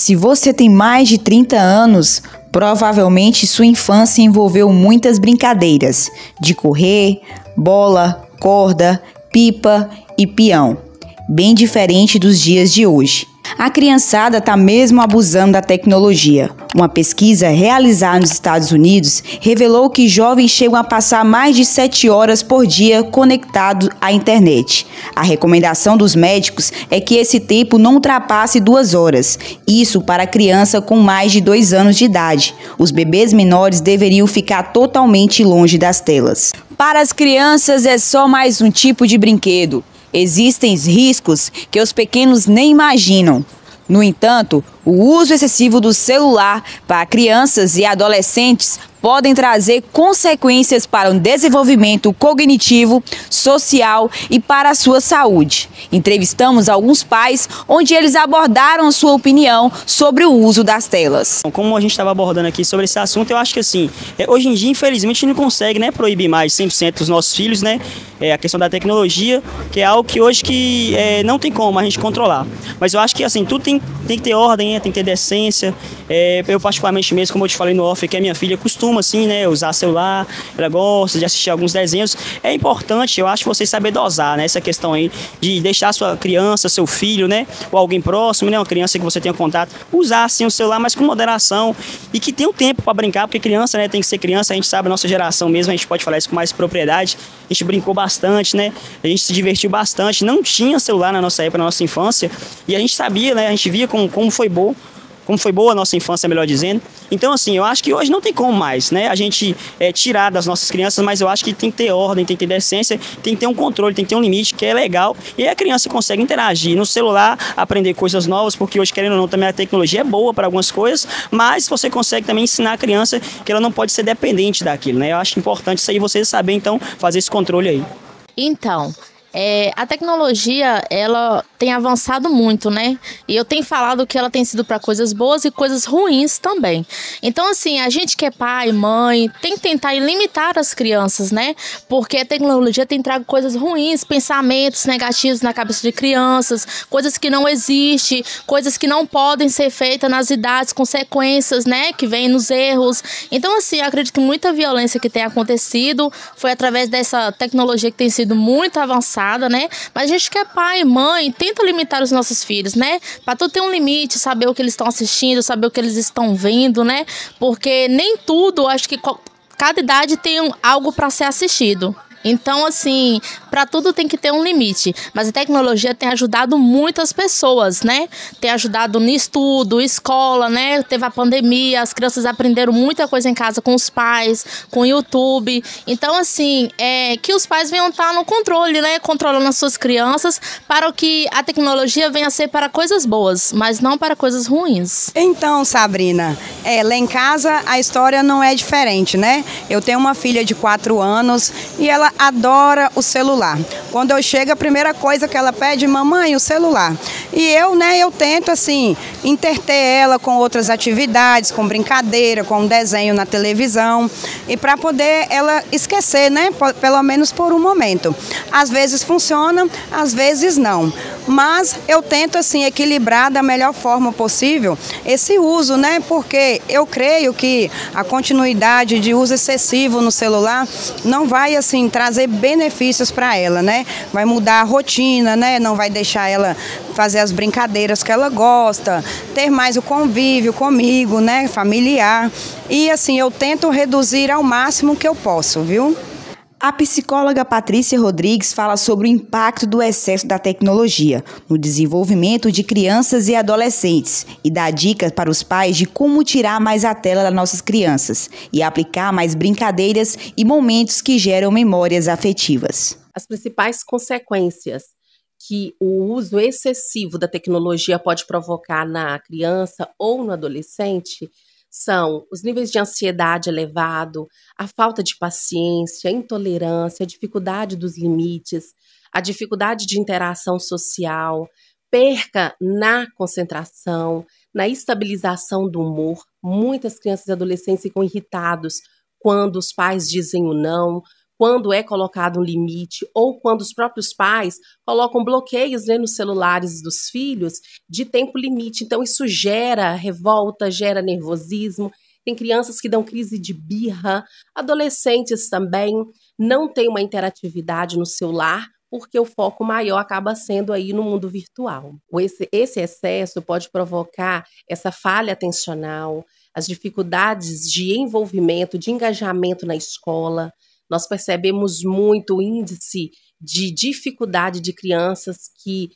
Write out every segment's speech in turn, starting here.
Se você tem mais de 30 anos, provavelmente sua infância envolveu muitas brincadeiras de correr, bola, corda, pipa e peão, bem diferente dos dias de hoje. A criançada está mesmo abusando da tecnologia. Uma pesquisa realizada nos Estados Unidos revelou que jovens chegam a passar mais de 7 horas por dia conectados à internet. A recomendação dos médicos é que esse tempo não ultrapasse duas horas, isso para criança com mais de 2 anos de idade. Os bebês menores deveriam ficar totalmente longe das telas. Para as crianças é só mais um tipo de brinquedo. Existem riscos que os pequenos nem imaginam. No entanto, o uso excessivo do celular para crianças e adolescentes podem trazer consequências para o um desenvolvimento cognitivo, social e para a sua saúde. Entrevistamos alguns pais onde eles abordaram a sua opinião sobre o uso das telas. Como a gente estava abordando aqui sobre esse assunto, eu acho que assim, é, hoje em dia, infelizmente, a gente não consegue né, proibir mais 100% os nossos filhos, né? É, a questão da tecnologia, que é algo que hoje que é, não tem como a gente controlar. Mas eu acho que assim, tudo tem, tem que ter ordem tem em ter decência. É, eu, particularmente mesmo, como eu te falei no off, que a minha filha costuma, assim, né, usar celular, ela gosta de assistir alguns desenhos. É importante, eu acho, você saber dosar, né, essa questão aí de deixar sua criança, seu filho, né, ou alguém próximo, né, uma criança que você tenha contato, usar, assim, o celular, mas com moderação e que tenha um tempo para brincar, porque criança, né, tem que ser criança, a gente sabe, a nossa geração mesmo, a gente pode falar isso com mais propriedade. A gente brincou bastante, né, a gente se divertiu bastante, não tinha celular na nossa época, na nossa infância, e a gente sabia, né, a gente via como, como foi bom acabou como foi boa a nossa infância, melhor dizendo. Então, assim, eu acho que hoje não tem como mais, né? A gente é, tirar das nossas crianças, mas eu acho que tem que ter ordem, tem que ter decência, tem que ter um controle, tem que ter um limite que é legal. E a criança consegue interagir no celular, aprender coisas novas, porque hoje, querendo ou não, também a tecnologia é boa para algumas coisas, mas você consegue também ensinar a criança que ela não pode ser dependente daquilo, né? Eu acho importante isso aí, você saber, então, fazer esse controle aí. Então, é, a tecnologia, ela tem avançado muito, né? E eu tenho falado que ela tem sido para coisas boas e coisas ruins também. Então, assim, a gente que é pai, mãe, tem que tentar limitar as crianças, né? Porque a tecnologia tem trago coisas ruins, pensamentos negativos na cabeça de crianças, coisas que não existem, coisas que não podem ser feitas nas idades, consequências, né? Que vêm nos erros. Então, assim, eu acredito que muita violência que tem acontecido foi através dessa tecnologia que tem sido muito avançada, né? Mas a gente que é pai, mãe, tem tenta limitar os nossos filhos, né? Para tu ter um limite, saber o que eles estão assistindo, saber o que eles estão vendo, né? Porque nem tudo, acho que cada idade tem algo para ser assistido. Então, assim, para tudo tem que ter um limite. Mas a tecnologia tem ajudado muitas pessoas, né? Tem ajudado no estudo, escola, né? Teve a pandemia, as crianças aprenderam muita coisa em casa com os pais, com o YouTube. Então, assim, é que os pais venham estar tá no controle, né? Controlando as suas crianças para que a tecnologia venha a ser para coisas boas, mas não para coisas ruins. Então, Sabrina, é, lá em casa a história não é diferente, né? Eu tenho uma filha de 4 anos e ela adora o celular. Quando eu chego, a primeira coisa que ela pede, mamãe, o celular. E eu, né, eu tento assim, interter ela com outras atividades, com brincadeira, com um desenho na televisão, e para poder ela esquecer, né, pelo menos por um momento. Às vezes funciona, às vezes não. Mas eu tento assim equilibrar da melhor forma possível esse uso, né? Porque eu creio que a continuidade de uso excessivo no celular não vai assim trazer benefícios para ela, né? Vai mudar a rotina, né? Não vai deixar ela fazer as brincadeiras que ela gosta, ter mais o convívio comigo, né, familiar. E assim, eu tento reduzir ao máximo que eu posso, viu? A psicóloga Patrícia Rodrigues fala sobre o impacto do excesso da tecnologia no desenvolvimento de crianças e adolescentes e dá dicas para os pais de como tirar mais a tela das nossas crianças e aplicar mais brincadeiras e momentos que geram memórias afetivas. As principais consequências que o uso excessivo da tecnologia pode provocar na criança ou no adolescente são os níveis de ansiedade elevado, a falta de paciência, a intolerância, a dificuldade dos limites, a dificuldade de interação social, perca na concentração, na estabilização do humor. Muitas crianças e adolescentes ficam irritados quando os pais dizem o não, quando é colocado um limite ou quando os próprios pais colocam bloqueios né, nos celulares dos filhos de tempo limite. Então, isso gera revolta, gera nervosismo. Tem crianças que dão crise de birra, adolescentes também não têm uma interatividade no celular porque o foco maior acaba sendo aí no mundo virtual. Esse, esse, excesso pode provocar essa falha atencional, as dificuldades de envolvimento, de engajamento na escola, nós percebemos muito o índice de dificuldade de crianças que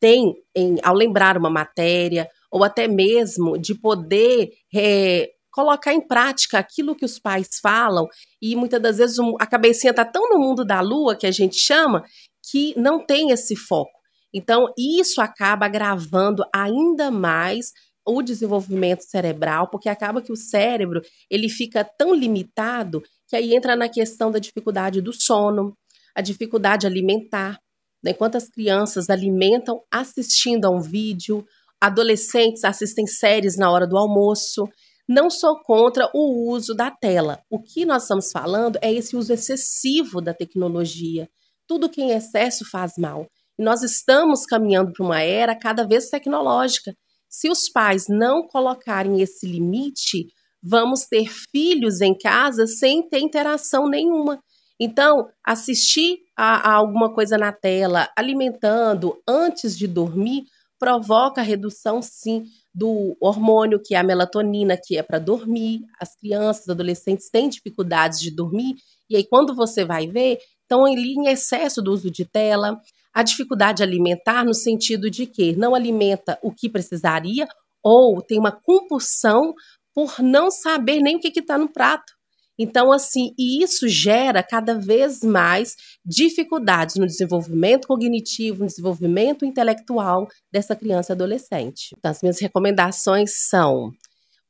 têm em, ao lembrar uma matéria, ou até mesmo de poder é, colocar em prática aquilo que os pais falam, e muitas das vezes a cabecinha está tão no mundo da lua, que a gente chama, que não tem esse foco. Então, isso acaba agravando ainda mais o desenvolvimento cerebral, porque acaba que o cérebro ele fica tão limitado que aí entra na questão da dificuldade do sono, a dificuldade alimentar, né? Quantas crianças alimentam assistindo a um vídeo, adolescentes assistem séries na hora do almoço. Não sou contra o uso da tela. O que nós estamos falando é esse uso excessivo da tecnologia. Tudo que em excesso faz mal. E nós estamos caminhando para uma era cada vez tecnológica. Se os pais não colocarem esse limite, vamos ter filhos em casa sem ter interação nenhuma. Então, assistir a, a alguma coisa na tela, alimentando antes de dormir, provoca redução, sim, do hormônio, que é a melatonina, que é para dormir. As crianças, adolescentes têm dificuldades de dormir, e aí quando você vai ver, estão ali em excesso do uso de tela. A dificuldade alimentar no sentido de que não alimenta o que precisaria ou tem uma compulsão por não saber nem o que está no prato. Então, assim, e isso gera cada vez mais dificuldades no desenvolvimento cognitivo, no desenvolvimento intelectual dessa criança e adolescente. Então, as minhas recomendações são: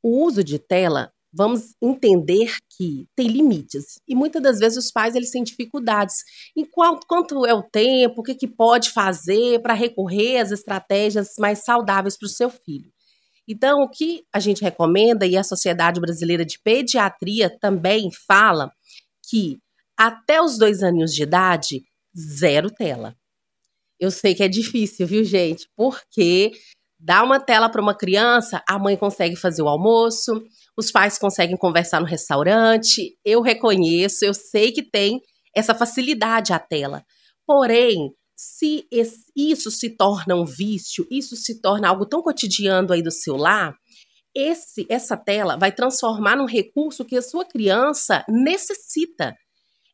o uso de tela, vamos entender que tem limites. E muitas das vezes os pais eles têm dificuldades. Em qual, quanto é o tempo, o que, que pode fazer para recorrer às estratégias mais saudáveis para o seu filho. Então, o que a gente recomenda e a Sociedade Brasileira de Pediatria também fala que até os dois anos de idade, zero tela. Eu sei que é difícil, viu, gente? Porque dá uma tela para uma criança, a mãe consegue fazer o almoço, os pais conseguem conversar no restaurante. Eu reconheço, eu sei que tem essa facilidade a tela. Porém, se esse, isso se torna um vício, isso se torna algo tão cotidiano aí do seu lar, esse, essa tela vai transformar num recurso que a sua criança necessita.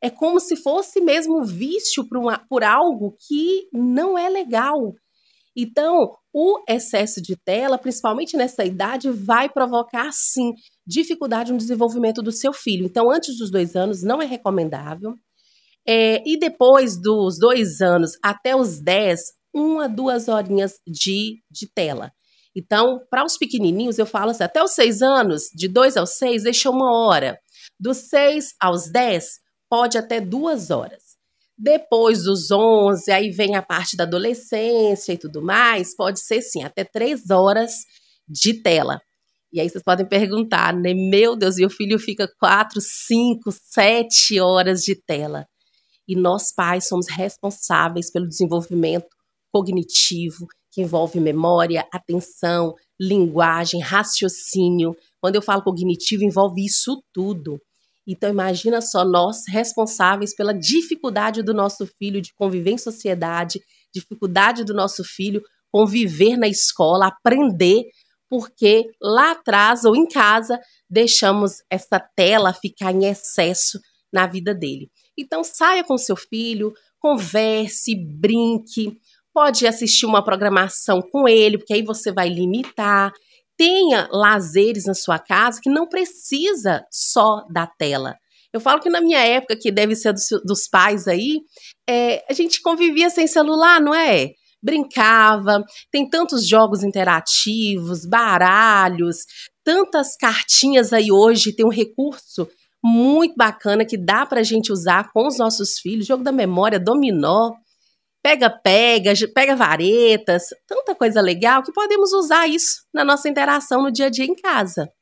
É como se fosse mesmo vício por, uma, por algo que não é legal. Então, o excesso de tela, principalmente nessa idade, vai provocar, sim, dificuldade no desenvolvimento do seu filho. Então, antes dos dois anos, não é recomendável. É, e depois dos dois anos até os dez, uma, duas horinhas de, de tela. Então, para os pequenininhos, eu falo assim, até os seis anos, de dois aos seis, deixa uma hora. Dos seis aos dez, pode até duas horas. Depois dos onze, aí vem a parte da adolescência e tudo mais, pode ser sim, até três horas de tela. E aí vocês podem perguntar, né? Meu Deus, e o filho fica quatro, cinco, sete horas de tela. E nós, pais, somos responsáveis pelo desenvolvimento cognitivo, que envolve memória, atenção, linguagem, raciocínio. Quando eu falo cognitivo, envolve isso tudo. Então, imagina só nós responsáveis pela dificuldade do nosso filho de conviver em sociedade, dificuldade do nosso filho conviver na escola, aprender, porque lá atrás ou em casa deixamos essa tela ficar em excesso na vida dele. Então saia com seu filho, converse, brinque, pode assistir uma programação com ele, porque aí você vai limitar. Tenha lazeres na sua casa que não precisa só da tela. Eu falo que na minha época, que deve ser dos, dos pais aí, é, a gente convivia sem celular, não é? Brincava, tem tantos jogos interativos, baralhos, tantas cartinhas aí hoje, tem um recurso muito bacana que dá para a gente usar com os nossos filhos, jogo da memória, dominó, pega-pega, pega-varetas, tanta coisa legal que podemos usar isso na nossa interação no dia a dia em casa.